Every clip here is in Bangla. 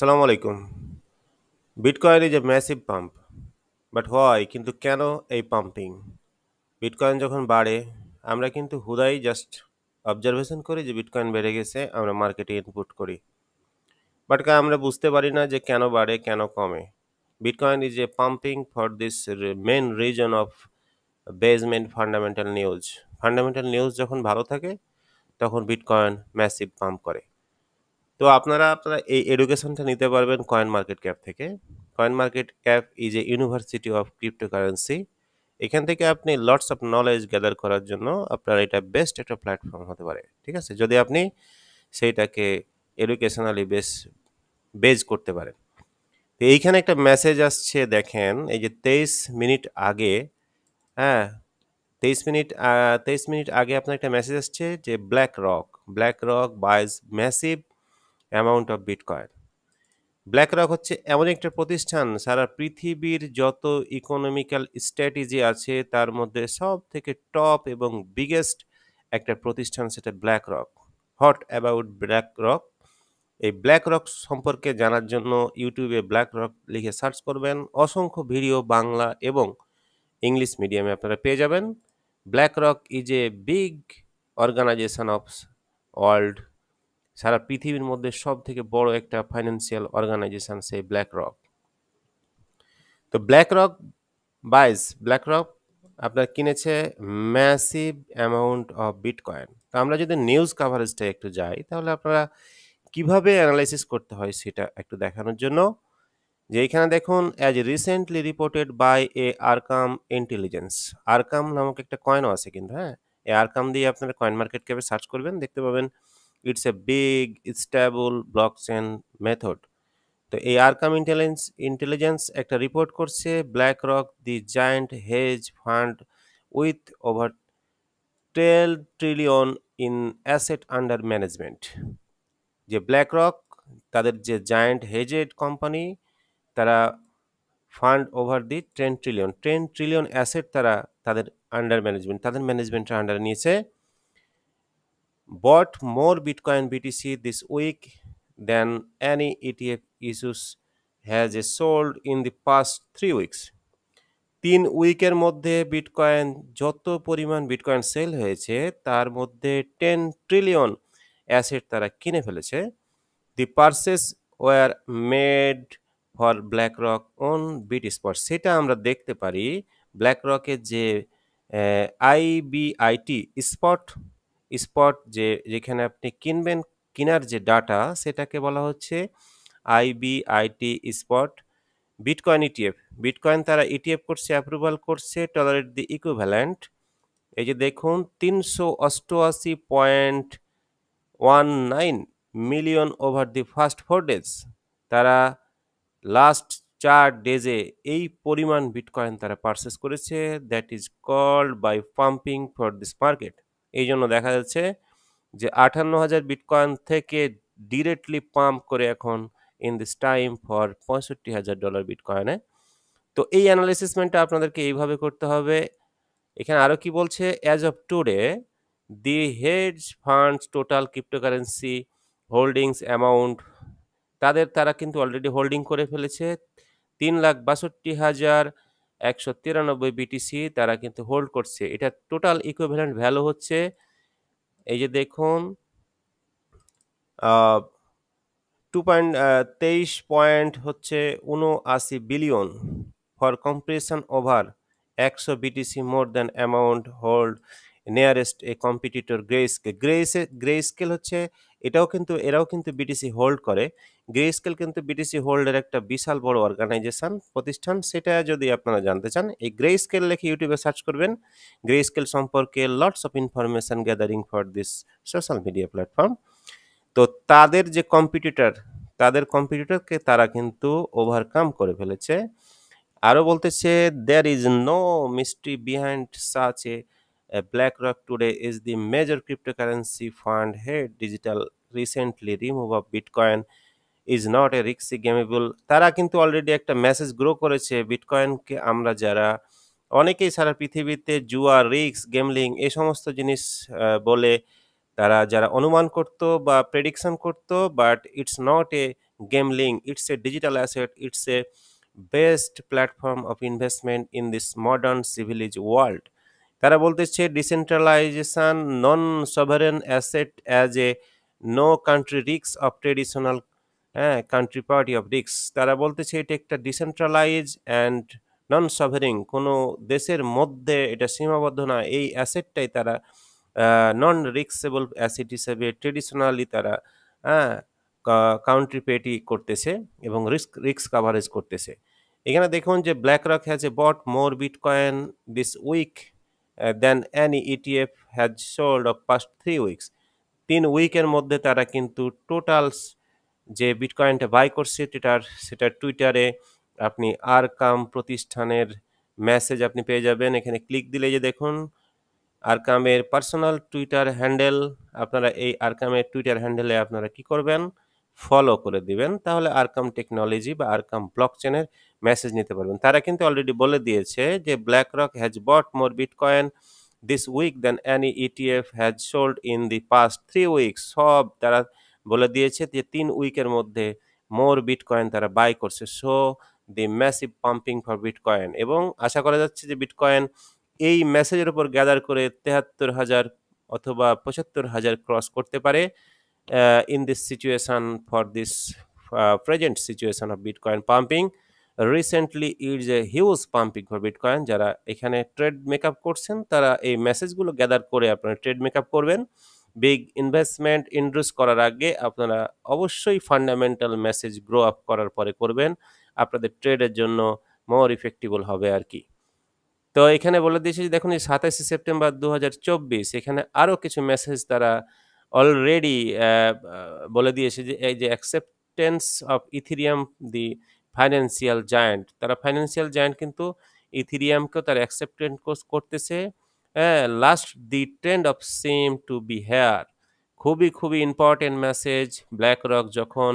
আসসালামু আলাইকুম Bitcoin is a massive pump but হয় কিন্তু কেন এই পাম্পিং বিটকয়েন যখন বাড়ে আমরা কিন্তু হুদাই জাস্ট অবজারভেশন করি যে বিটকয়েন বেড়ে গেছে আমরা মার্কেটে ইনপুট করি বাট আমরা বুঝতে পারি না যে কেন বাড়ে কেন কমে Bitcoin is a pumping for this main reason of basement fundamental news fundamental news যখন ভালো থাকে তখন বিটকয়েন ম্যাসিভ পাম্প করে তো আপনারা আপনারা এই এডুকেশনটা নিতে পারবেন কয়েন মার্কেট ক্যাপ থেকে coin market cap is a university of cryptocurrency এখান থেকে আপনি লটস অফ নলেজ গ্যাদার করার জন্য আপনার এটা বেস্ট একটা প্ল্যাটফর্ম হতে পারে ঠিক আছে যদি আপনি সেইটাকে এডুকেশনালি বেস বেজ করতে পারেন তো এইখানে একটা মেসেজ আসছে দেখেন এই যে তেইশ মিনিট আগে হ্যাঁ তেইশ মিনিট তেইশ মিনিট আগে আপনার একটা মেসেজ আসছে যে BlackRock BlackRock buys massive amount of Bitcoin BlackRock হচ্ছে এমন একটা প্রতিষ্ঠান সারা পৃথিবীর যত ইকোনমিক্যাল স্ট্র্যাটেজি আছে তার মধ্যে সব থেকে টপ এবং বিগেস্ট একটা প্রতিষ্ঠান সেটা BlackRock what about BlackRock এই ব্ল্যাক রক সম্পর্কে জানার জন্য ইউটিউবে ব্ল্যাক রক লিখে সার্চ করবেন অসংখ্য ভিডিও বাংলা এবং ইংলিশ মিডিয়ামে আপনারা পেয়ে যাবেন BlackRock is a big organisation of world সারা পৃথিবীর মধ্যে সব থেকে বড় একটা ফাইন্যান্সিয়াল অর্গানাইজেশন সেই ব্ল্যাক রক তো BlackRock buys BlackRock আপনার কিনেছে ম্যাসিভ অ্যামাউন্ট অফ বিটকয়েন তো আমরা যদি নিউজ কাভারেজটা একটু যাই তাহলে আপনারা কিভাবে অ্যানালাইসিস করতে হয় সেটা একটু দেখানোর জন্য যে এখানে দেখুন as recently reported by a Arkham Intelligence Arkham নামক একটা কয়েনও আছে কিন্তু হ্যাঁ এ আরকাম দিয়ে আপনারা কয়েন মার্কেট ক্যাপে সার্চ করবেন দেখতে পাবেন it's a big stable blockchain method তো এই আরকাম ইন্টেলিজেন্স ইন্টেলিজেন্স একটা রিপোর্ট করছে BlackRock the giant hedge fund with over twelve trillion in asset under management যে ব্ল্যাক রক তাদের যে জায়ান্ট হেজেড কোম্পানি তারা fund over the ten trillion ten trillion asset তারা তাদের আন্ডার ম্যানেজমেন্ট তাদের ম্যানেজমেন্টের আন্ডারে নিয়েছে bought more Bitcoin BTC this week than any ETF issues has sold in the past three weeks. তিন উইকের মধ্যে বিটকয়েন যত পরিমাণ বিটকয়েন সেল হয়েছে তার মধ্যে টেন ট্রিলিয়ন অ্যাসেট তারা কিনে ফেলেছে the purchase was made for BlackRock on bit spot সেটা আমরা দেখতে পারি ব্ল্যাক রকের যে আইবিআইটি স্পট স্পট যে যেখানে আপনি কিনবেন কিনার যে ডাটা সেটাকে বলা হচ্ছে IBIT spot Bitcoin ETF Bitcoin তারা ইটিএফ e করছে অ্যাপ্রুভাল করছে টলারেট দি ইকুভ্যালেন্ট এই যে দেখুন তিনশো অষ্টআশি point one nine million over the first four days তারা লাস্ট চার ডেজে এই পরিমাণ বিটকয়েন তারা পারচেস করেছে that is called by pumping for this market এই জন্য দেখা যাচ্ছে যে আটান্ন হাজার বিটকয়েন থেকে ডিরেক্টলি পাম্প করে এখন ইন দিস টাইম ফর পঁয়ষট্টি হাজার ডলার বিটকয়েনে তো এই অ্যানালাইসিসমেন্টটা আপনাদেরকে এইভাবে করতে হবে এখানে আরও কি বলছে as of today the hedge funds total cryptocurrency holdings amount তাদের তারা কিন্তু অলরেডি হোল্ডিং করে ফেলেছে তিন লাখ বাষট্টি হাজার একশো তিরানব্বই বিটিসি তারা কিন্তু হোল্ড করছে এটা টোটাল ইকুইভ্যালেন্ট ভ্যালু হচ্ছে এই যে দেখুন টু পয়েন্ট তেইশ পয়েন্ট হচ্ছে উনআশি বিলিয়ন ফর কম্পিটিশন ওভার একশো BTC more than amount hold nearest a competitor Grayscale Grayscale হচ্ছে এটাও কিন্তু এরাও কিন্তু বিটিসি হোল্ড করে গ্রে স্কেল কিন্তু বিটিসি হোল্ডের একটা বিশাল বড় অর্গানাইজেশন প্রতিষ্ঠান সেটা যদি আপনারা জানতে চান এই গ্রে স্কেল লেখে ইউটিউবে সার্চ করবেন গ্রে স্কেল সম্পর্কে lots of information gathering for this social media platform তো তাদের যে কম্পিটিটার তাদের কম্পিটিটারকে তারা কিন্তু ওভারকাম করে ফেলেছে আরও বলতেছে there is no mystery behind such a BlackRock today is the major cryptocurrency fund head. Digital recently remove of Bitcoin is not a রিক্সি গেমেবল তারা কিন্তু অলরেডি একটা মেসেজ গ্রো করেছে বিটকয়েনকে আমরা যারা অনেকেই সারা পৃথিবীতে জুয়া রিক্স গেমলিং এ সমস্ত জিনিস বলে তারা যারা অনুমান করত বা প্রেডিকশন করত but it's not a gambling it's a digital asset it's a best platform of investment in this modern civilised world তারা বলতেছে decentralisation non sovereign asset as a no country রিক্স অফ ট্রেডিশনাল হ্যাঁ কান্ট্রি পার্টি অফ রিক্স তারা বলতেছে এটা একটা ডিসেন্ট্রালাইজ অ্যান্ড নন সভারিং কোনো দেশের মধ্যে এটা সীমাবদ্ধ না এই অ্যাসেটটাই তারা নন রিক্সেবল অ্যাসেট হিসেবে ট্রেডিশনালি তারা হ্যাঁ কাউন্ট্রি পেটি করতেছে এবং রিস্ক রিক্স কাভারেজ করতেছে এখানে দেখুন যে BlackRock has a bought more Bitcoin this week than any ETF has sold off past three weeks তিন উইকের মধ্যে তারা কিন্তু টোটালস যে বিটকয়েনটা বাই করছে সেটার সেটা টুইটারে আপনি আর কাম প্রতিষ্ঠানের মেসেজ আপনি পেয়ে যাবেন এখানে ক্লিক দিলে যে দেখুন কামের পার্সোনাল টুইটার হ্যান্ডেল আপনারা এই কামের টুইটার হ্যান্ডেলে আপনারা কি করবেন ফলো করে দিবেন তাহলে কাম টেকনোলজি বা কাম ব্লক চেনের মেসেজ নিতে পারবেন তারা কিন্তু অলরেডি বলে দিয়েছে যে BlackRock has bought more Bitcoin this week than any ETF has sold in the past three week সব তারা বলে দিয়েছে যে তিন উইকের মধ্যে মোর বিটকয়েন তারা বাই করছে so the massive pumping for Bitcoin এবং আশা করা যাচ্ছে যে বিটকয়েন এই মেসেজের উপর গ্যাদার করে তেহাত্তর হাজার অথবা পঁচাত্তর হাজার ক্রস করতে পারে in this situation for this present situation of Bitcoin pumping recently it a huge pumping for Bitcoin যারা এখানে ট্রেড মেকআপ করছেন তারা এই মেসেজগুলো গ্যাদার করে আপনারা ট্রেড মেকআপ করবেন বিগ ইনভেস্টমেন্ট ইন্ডুস করার আগে আপনারা অবশ্যই ফান্ডামেন্টাল মেসেজ গ্রো আপ করার পরে করবেন আপনাদের ট্রেডের জন্য মোর ইফেক্টিভল হবে আর কি তো এখানে বলে দিয়েছে যে দেখুন এই সাতাশে সেপ্টেম্বর দু হাজার এখানে আরও কিছু মেসেজ তারা অলরেডি বলে দিয়েছে যে এই যে acceptance of Ethereum the financial giant তারা ফাইন্যান্সিয়াল জায়ান্ট কিন্তু ইথিরিয়ামকেও তারা অ্যাকসেপ্টেন্ট কোর্স করতেছে হ্যাঁ last the trend of same to be here খুবই খুবই ইম্পর্টেন্ট মেসেজ ব্ল্যাক রক যখন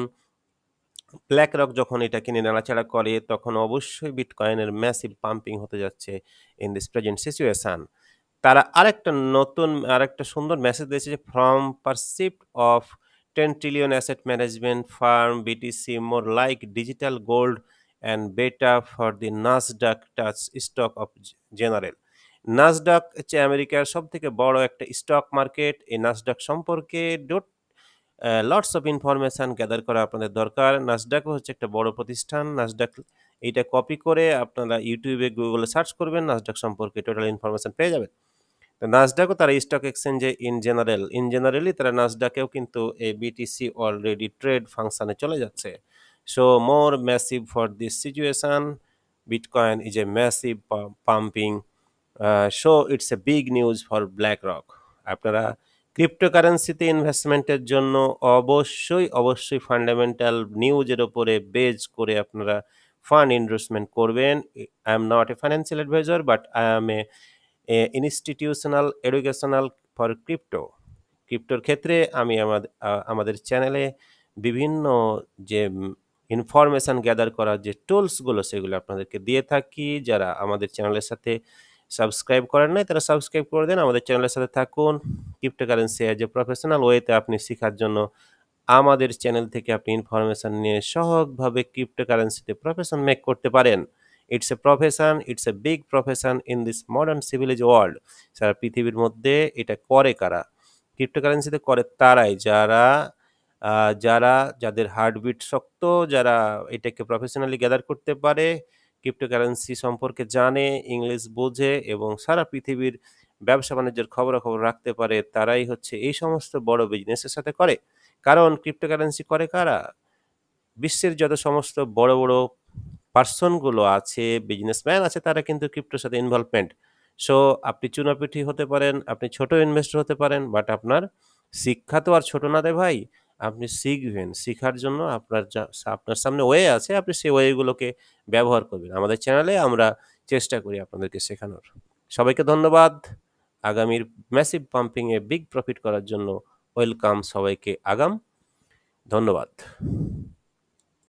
ব্ল্যাক রক যখন এটা কিনে নাড়াচাড়া করে তখন অবশ্যই বিটকয়েনের ম্যাসিভ পাম্পিং হতে যাচ্ছে ইন দিস প্রেজেন্ট সিচুয়েশান তারা আরেকটা নতুন আরেকটা সুন্দর মেসেজ দিয়েছে যে from percept of 10 trillion asset management firm BTC more like digital gold and beta for the Nasdaq touch stock of general Nasdaq হচ্ছে আমেরিকার সব থেকে বড় একটা স্টক মার্কেট এই নাসডাক সম্পর্কে dot lots of information gather করা আপনাদের দরকার নাসডাক হচ্ছে একটা বড় প্রতিষ্ঠান নাসডাক এইটা কপি করে আপনারা ইউটিউবে গুগলে সার্চ করবেন ডাক সম্পর্কে টোটাল ইনফরমেশান পেয়ে যাবেন নাসডাকও তারা স্টক এক্সচেঞ্জে ইন জেনারেল ইন জেনারেলি তারা নাসডাকেও কিন্তু এই বিটিসি অলরেডি ট্রেড ফাংশানে চলে যাচ্ছে so more massive for this situation Bitcoin is a massive pumping so it's a big news for BlackRock আপনারা ক্রিপ্টোকারেন্সিতে ইনভেস্টমেন্টের জন্য অবশ্যই অবশ্যই ফান্ডামেন্টাল নিউজের ওপরে বেজ করে আপনারা ফান্ড ইনভেস্টমেন্ট করবেন I'm not a financial adviser but I'm a institutional educational for crypto ক্রিপ্টোর ক্ষেত্রে আমি আমাদের আমাদের চ্যানেলে বিভিন্ন যে ইনফরমেশান গ্যাদার করার যে টুলসগুলো সেগুলো আপনাদেরকে দিয়ে থাকি যারা আমাদের চ্যানেলের সাথে সাবস্ক্রাইব করেন নাই তারা সাবস্ক্রাইব করে দেন আমাদের চ্যানেলের সাথে থাকুন ক্রিপ্টোকারেন্সি অ্যাজ এ প্রফেশনাল ওয়েতে আপনি শেখার জন্য আমাদের চ্যানেল থেকে আপনি ইনফরমেশান নিয়ে সহজভাবে ক্রিপ্টোকারেন্সিতে প্রফেশন মেক করতে পারেন it's a profession it's a big profession in this modern civilise world সারা পৃথিবীর মধ্যে এটা করে কারা ক্রিপ্টোকারেন্সিতে করে তারাই যারা যারা যাদের হার্টবিট শক্ত যারা এটাকে প্রফেশনালি গ্যাদার করতে পারে ক্রিপ্টোকারেন্সি সম্পর্কে জানে ইংলিশ বোঝে এবং সারা পৃথিবীর ব্যবসা বাণিজ্যের খবরাখবর রাখতে পারে তারাই হচ্ছে এই সমস্ত বড় বিজনেসের সাথে করে কারণ ক্রিপ্টোকারেন্সি করে কারা বিশ্বের যত সমস্ত বড় বড় পার্সনগুলো আছে বিজনেসম্যান আছে তারা কিন্তু ক্রিপ্টোর সাথে ইনভলভমেন্ট সো আপনি চুনাপিঠি হতে পারেন আপনি ছোট ইনভেস্টর হতে পারেন বাট আপনার শিক্ষা তো আর ছোট না রে ভাই আপনি শিখবেন শিখার জন্য আপনার যা আপনার সামনে ওয়ে আছে আপনি সেই ওয়েগুলোকে ব্যবহার করবেন আমাদের চ্যানেলে আমরা চেষ্টা করি আপনাদেরকে শেখানোর সবাইকে ধন্যবাদ আগামীর ম্যাসিভ পাম্পিংয়ে বিগ প্রফিট করার জন্য ওয়েলকাম সবাইকে আগাম ধন্যবাদ